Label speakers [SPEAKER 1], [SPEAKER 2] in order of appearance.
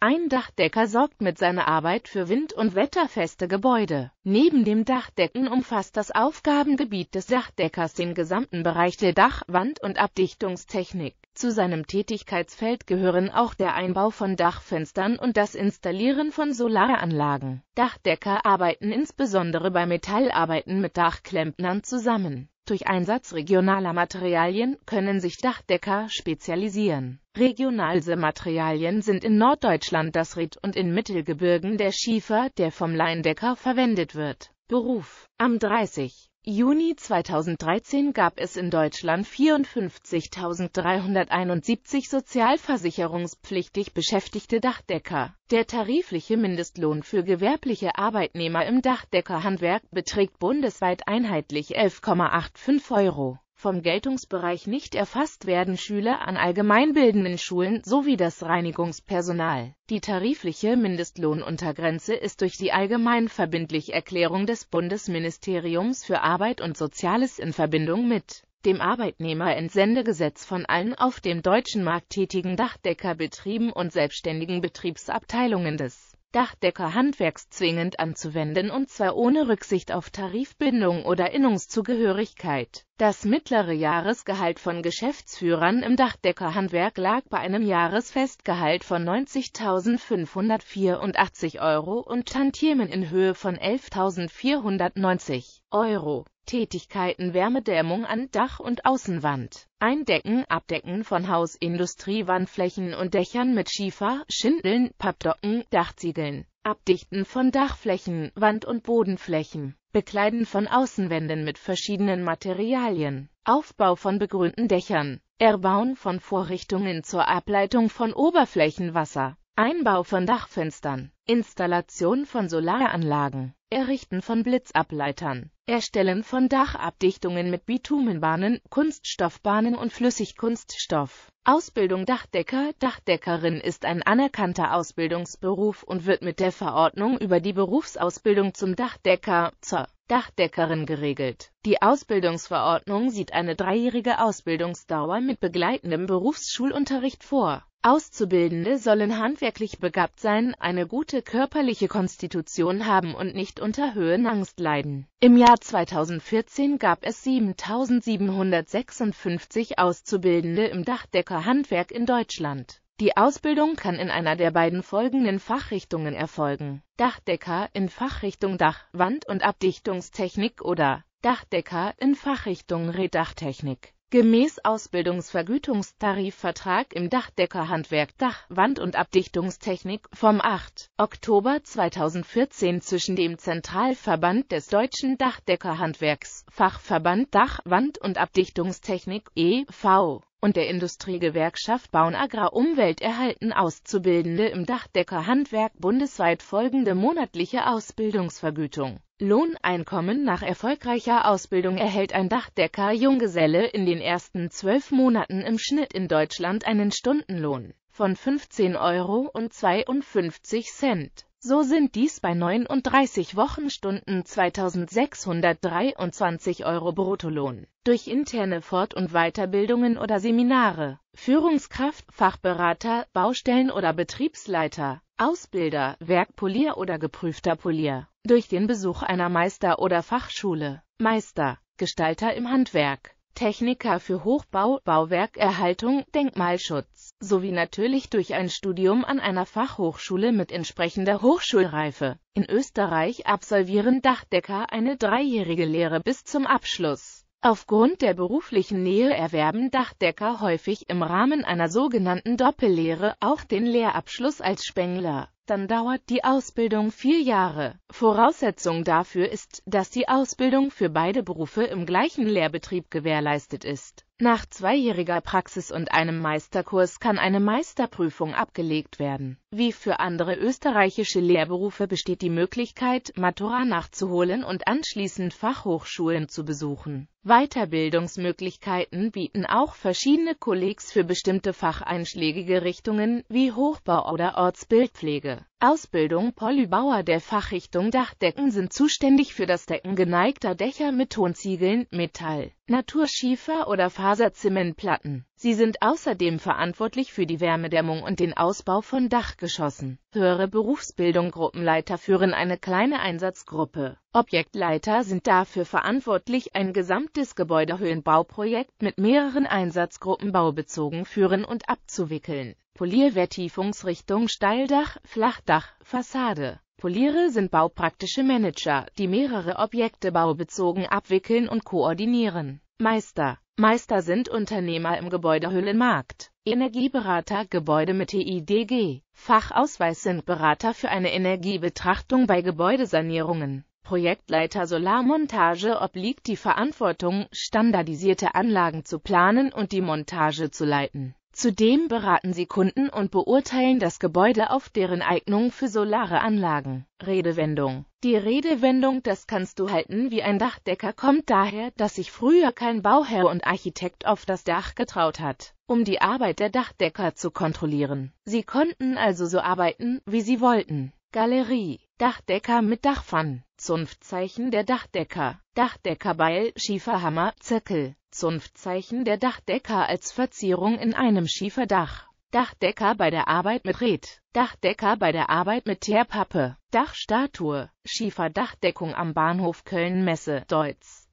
[SPEAKER 1] Ein Dachdecker sorgt mit seiner Arbeit für wind- und wetterfeste Gebäude. Neben dem Dachdecken umfasst das Aufgabengebiet des Dachdeckers den gesamten Bereich der Dach-, Wand- und Abdichtungstechnik. Zu seinem Tätigkeitsfeld gehören auch der Einbau von Dachfenstern und das Installieren von Solaranlagen. Dachdecker arbeiten insbesondere bei Metallarbeiten mit Dachklempnern zusammen durch Einsatz regionaler Materialien können sich Dachdecker spezialisieren. Regionalse Materialien sind in Norddeutschland das Ried und in Mittelgebirgen der Schiefer, der vom Leindecker verwendet wird. Beruf Am 30. Juni 2013 gab es in Deutschland 54.371 sozialversicherungspflichtig beschäftigte Dachdecker. Der tarifliche Mindestlohn für gewerbliche Arbeitnehmer im Dachdeckerhandwerk beträgt bundesweit einheitlich 11,85 Euro vom Geltungsbereich nicht erfasst werden Schüler an allgemeinbildenden Schulen sowie das Reinigungspersonal. Die tarifliche Mindestlohnuntergrenze ist durch die allgemeinverbindliche Erklärung des Bundesministeriums für Arbeit und Soziales in Verbindung mit dem Arbeitnehmerentsendegesetz von allen auf dem deutschen Markt tätigen Dachdeckerbetrieben und selbstständigen Betriebsabteilungen des Dachdecker handwerkszwingend anzuwenden und zwar ohne Rücksicht auf Tarifbindung oder Innungszugehörigkeit. Das mittlere Jahresgehalt von Geschäftsführern im Dachdeckerhandwerk lag bei einem Jahresfestgehalt von 90.584 Euro und Tantiemen in Höhe von 11.490 Euro. Tätigkeiten Wärmedämmung an Dach und Außenwand. Eindecken, Abdecken von Haus, Industriewandflächen und Dächern mit Schiefer, Schindeln, Pappdocken, Dachziegeln. Abdichten von Dachflächen, Wand- und Bodenflächen. Bekleiden von Außenwänden mit verschiedenen Materialien. Aufbau von begrünten Dächern. Erbauen von Vorrichtungen zur Ableitung von Oberflächenwasser. Einbau von Dachfenstern. Installation von Solaranlagen. Errichten von Blitzableitern, Erstellen von Dachabdichtungen mit Bitumenbahnen, Kunststoffbahnen und Flüssigkunststoff. Ausbildung Dachdecker Dachdeckerin ist ein anerkannter Ausbildungsberuf und wird mit der Verordnung über die Berufsausbildung zum Dachdecker zur Dachdeckerin geregelt. Die Ausbildungsverordnung sieht eine dreijährige Ausbildungsdauer mit begleitendem Berufsschulunterricht vor. Auszubildende sollen handwerklich begabt sein, eine gute körperliche Konstitution haben und nicht unter Höhenangst leiden. Im Jahr 2014 gab es 7.756 Auszubildende im Dachdeckerhandwerk in Deutschland. Die Ausbildung kann in einer der beiden folgenden Fachrichtungen erfolgen. Dachdecker in Fachrichtung Dach, Wand- und Abdichtungstechnik oder Dachdecker in Fachrichtung Redachtechnik. Gemäß Ausbildungsvergütungstarifvertrag im Dachdeckerhandwerk Dach, Wand- und Abdichtungstechnik vom 8. Oktober 2014 zwischen dem Zentralverband des Deutschen Dachdeckerhandwerks, Fachverband Dach, Wand- und Abdichtungstechnik e.V und der Industriegewerkschaft Bauen Agrar Umwelt erhalten Auszubildende im Dachdeckerhandwerk bundesweit folgende monatliche Ausbildungsvergütung. Lohneinkommen nach erfolgreicher Ausbildung erhält ein Dachdecker Junggeselle in den ersten zwölf Monaten im Schnitt in Deutschland einen Stundenlohn von 15,52 Euro so sind dies bei 39 Wochenstunden 2623 Euro Bruttolohn. Durch interne Fort- und Weiterbildungen oder Seminare, Führungskraft, Fachberater, Baustellen- oder Betriebsleiter, Ausbilder, Werkpolier oder geprüfter Polier, durch den Besuch einer Meister- oder Fachschule, Meister, Gestalter im Handwerk, Techniker für Hochbau, Bauwerkerhaltung, Denkmalschutz sowie natürlich durch ein Studium an einer Fachhochschule mit entsprechender Hochschulreife. In Österreich absolvieren Dachdecker eine dreijährige Lehre bis zum Abschluss. Aufgrund der beruflichen Nähe erwerben Dachdecker häufig im Rahmen einer sogenannten Doppellehre auch den Lehrabschluss als Spengler dann dauert die Ausbildung vier Jahre. Voraussetzung dafür ist, dass die Ausbildung für beide Berufe im gleichen Lehrbetrieb gewährleistet ist. Nach zweijähriger Praxis und einem Meisterkurs kann eine Meisterprüfung abgelegt werden. Wie für andere österreichische Lehrberufe besteht die Möglichkeit, Matura nachzuholen und anschließend Fachhochschulen zu besuchen. Weiterbildungsmöglichkeiten bieten auch verschiedene Kollegs für bestimmte facheinschlägige Richtungen wie Hochbau oder Ortsbildpflege. Ausbildung Polybauer der Fachrichtung Dachdecken sind zuständig für das Decken geneigter Dächer mit Tonziegeln, Metall, Naturschiefer oder Faserzimentplatten. Sie sind außerdem verantwortlich für die Wärmedämmung und den Ausbau von Dachgeschossen. Höhere Berufsbildung Gruppenleiter führen eine kleine Einsatzgruppe. Objektleiter sind dafür verantwortlich, ein gesamtes Gebäudehöhlenbauprojekt mit mehreren Einsatzgruppen baubezogen führen und abzuwickeln. Poliervertiefungsrichtung Steildach, Flachdach, Fassade. Poliere sind baupraktische Manager, die mehrere Objekte baubezogen abwickeln und koordinieren. Meister. Meister sind Unternehmer im Gebäudehüllenmarkt. Energieberater Gebäude mit TIDG. Fachausweis sind Berater für eine Energiebetrachtung bei Gebäudesanierungen. Projektleiter Solarmontage obliegt die Verantwortung, standardisierte Anlagen zu planen und die Montage zu leiten. Zudem beraten sie Kunden und beurteilen das Gebäude auf deren Eignung für solare Anlagen. Redewendung Die Redewendung Das kannst du halten wie ein Dachdecker kommt daher, dass sich früher kein Bauherr und Architekt auf das Dach getraut hat, um die Arbeit der Dachdecker zu kontrollieren. Sie konnten also so arbeiten, wie sie wollten. Galerie Dachdecker mit Dachpfannen Zunftzeichen der Dachdecker Dachdeckerbeil Schieferhammer Zirkel Zunftzeichen der Dachdecker als Verzierung in einem Schieferdach. Dachdecker bei der Arbeit mit Red, Dachdecker bei der Arbeit mit Teerpappe, Dachstatue, Schieferdachdeckung am Bahnhof Köln-Messe, Deutz.